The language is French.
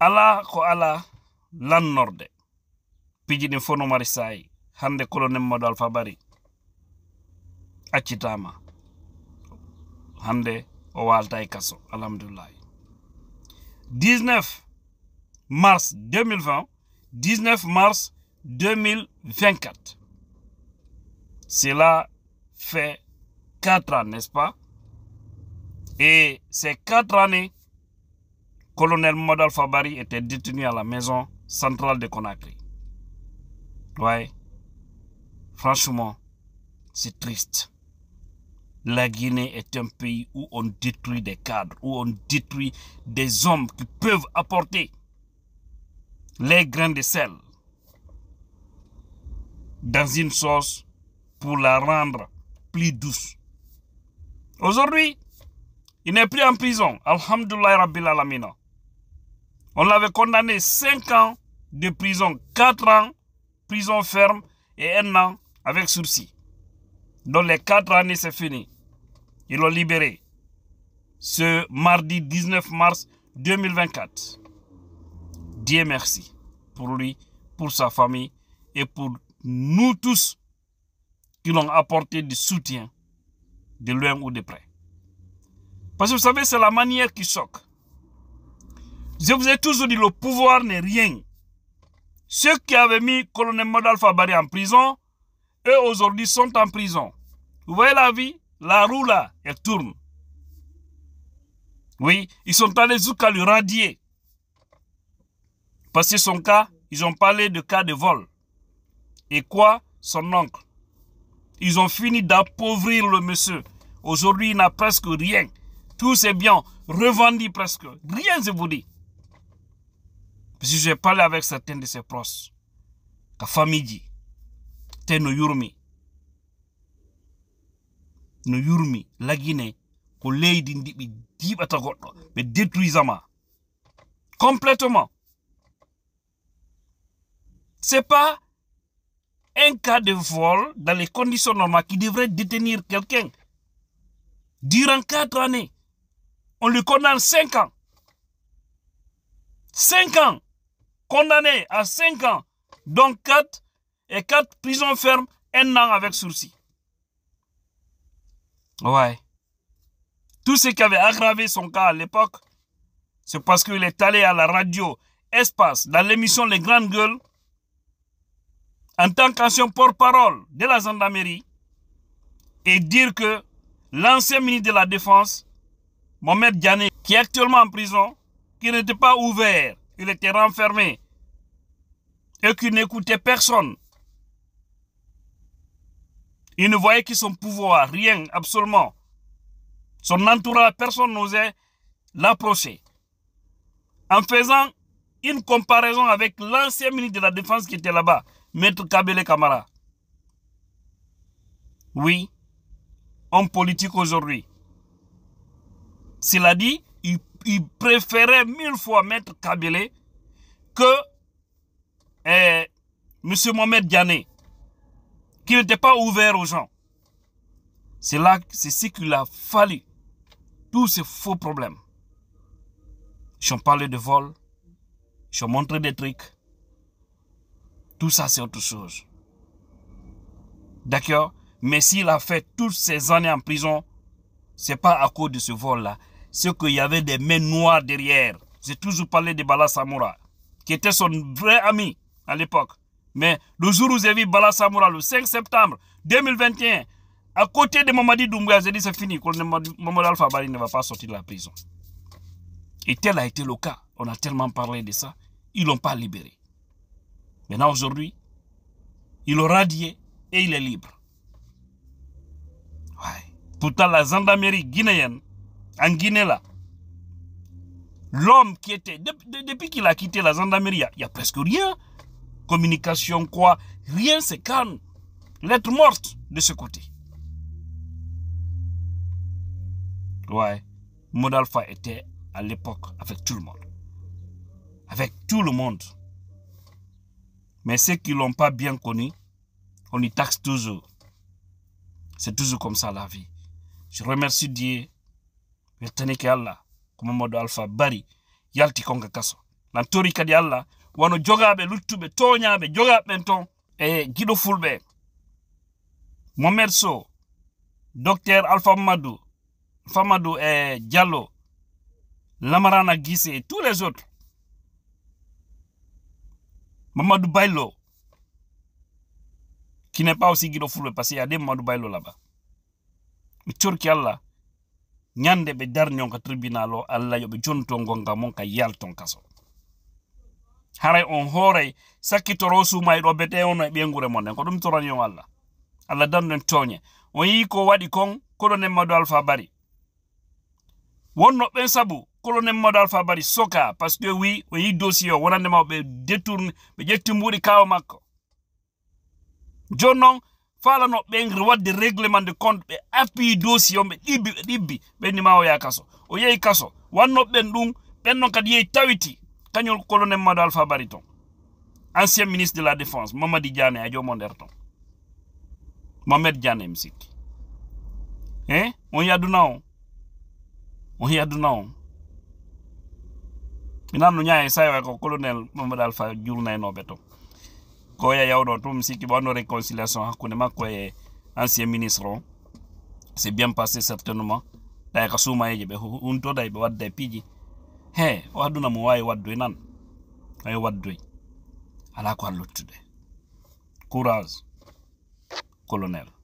ala ko ala lannorde piiji ɗin fof no mari saayi alpha bari accitama o waltay kaso 19 mars 2020 19 mars 2024 cela fait 4 ans n'est-ce pas et ces 4 années colonel Modal Fabari était détenu à la maison centrale de Conakry. Ouais. Franchement, c'est triste. La Guinée est un pays où on détruit des cadres, où on détruit des hommes qui peuvent apporter les grains de sel dans une sauce pour la rendre plus douce. Aujourd'hui, il n'est plus en prison. Alhamdulillah Rabbil Alamina. On l'avait condamné 5 ans de prison, 4 ans, prison ferme et 1 an avec sursis. Dans les 4 années, c'est fini. Ils l'ont libéré ce mardi 19 mars 2024. Dieu merci pour lui, pour sa famille et pour nous tous qui l'ont apporté du soutien de loin ou de près. Parce que vous savez, c'est la manière qui choque. Je vous ai toujours dit, le pouvoir n'est rien. Ceux qui avaient mis colonel Modal Fabari en prison, eux aujourd'hui sont en prison. Vous voyez la vie La roue là, elle tourne. Oui, ils sont allés jusqu'à le radier. Parce que son cas, ils ont parlé de cas de vol. Et quoi Son oncle. Ils ont fini d'appauvrir le monsieur. Aujourd'hui, il n'a presque rien. Tout ses biens revendus presque. Rien, je vous dis. Parce que j'ai parlé avec certains de ses proches. Kafamiji, Teno Yurmi, no yurmi lagine ko mais ndi ɓe jiɓata Mais détruisama complètement c'est pas un cas de vol dans les conditions normales qui devrait détenir quelqu'un durant quatre années on lui condamne cinq ans cinq ans condamné à 5 ans, dont 4 et 4 prisons fermes, un an avec sursis. Ouais. Tout ce qui avait aggravé son cas à l'époque, c'est parce qu'il est allé à la radio Espace, dans l'émission Les Grandes Gueules, en tant qu'ancien porte-parole de la gendarmerie, et dire que l'ancien ministre de la Défense, Mohamed Diané, qui est actuellement en prison, qui n'était pas ouvert il était renfermé et qu'il n'écoutait personne. Il ne voyait que son pouvoir, rien, absolument. Son entourage, personne n'osait l'approcher. En faisant une comparaison avec l'ancien ministre de la Défense qui était là-bas, Maître Kabele Kamara. Oui, en politique aujourd'hui. Cela dit, il il préférait mille fois mettre Kabele que eh, M. Mohamed Diané, qui n'était pas ouvert aux gens. C'est là, c'est ce qu'il a fallu. Tous ces faux problèmes. Ils ont parlé de vol, ils ont montré des trucs. Tout ça, c'est autre chose. D'accord Mais s'il a fait toutes ces années en prison, c'est pas à cause de ce vol-là, c'est qu'il y avait des mains noires derrière. J'ai toujours parlé de Bala Samoura, qui était son vrai ami à l'époque. Mais le jour où j'ai vu Bala le 5 septembre 2021, à côté de Mamadi Doumbouya, j'ai dit c'est fini, Mamadi Alpha ne va pas sortir de la prison. Et tel a été le cas. On a tellement parlé de ça, ils ne l'ont pas libéré. Maintenant, aujourd'hui, ils l'ont radié et il est libre. Pourtant, la gendarmerie guinéenne en Guinée là, l'homme qui était, depuis qu'il a quitté la gendarmerie, il n'y a, presque rien. Communication, quoi, rien, c'est calme. L'être morte de ce côté. Ouais, Modalfa était à l'époque avec tout le monde. Avec tout le monde. Mais ceux qui ne l'ont pas bien connu, on y taxe toujours. C'est toujours comme ça la vie. Je remercie Dieu yettanike allah ko mamadou alpha bari yalti konka kaso nan tori kadi allah wano jogabe luttuɓe toñabe jogabe ton e giɗo fulɓe momed so docteur alpha mamadou Famadou e diallo lamarana Gisse et tous les autres mamadou baylo qui n'est pas aussi gido fulɓe parce qu'il y a des mamadou baylo là-bas mi allah ñande ɓe darni ka tribunal o allah yoɓe jonto gonga mon ka yalton kaso haray on hooray sakkitoro sumayi ɗo bete on e ngure mon en ko ɗum torani on allah allah darno en toñe on yi ko waɗi kon kolonel madu alpha bari wonno ɓen sabu colonel madu alpha bari soka par ce que wi o yi dossier o ma ɓe détourne ɓe ƴetti mbuuɗi kawa makko joni falano ɓengri wadde réglement de compte ɓe appuyi dossier on ɓe ɗibbi ɓe ma o ya kaso o yehi kaso wannoɓen ɗum ɓen noon kadi yehi tawiti kañol colonel mado alpha bariton, ton ancien ministre de la défense mamadi diane ha jomo nder ton mamed diane mi sikki e eh? on yadduna on on yadduna on mi nanno ñaaye sayo ya ko colonel mamadou alpha julnaynoɓe ton koya yawɗo tum siki ɓawaɗo réconciliation hakkunde makko e ancien ministre o c'est bien passé certainement tawi ka be ɓe huntoda ɓe wadda e piiji he o aduna mo wawi waddoy nan ay waddoy ala ko ha courage colonel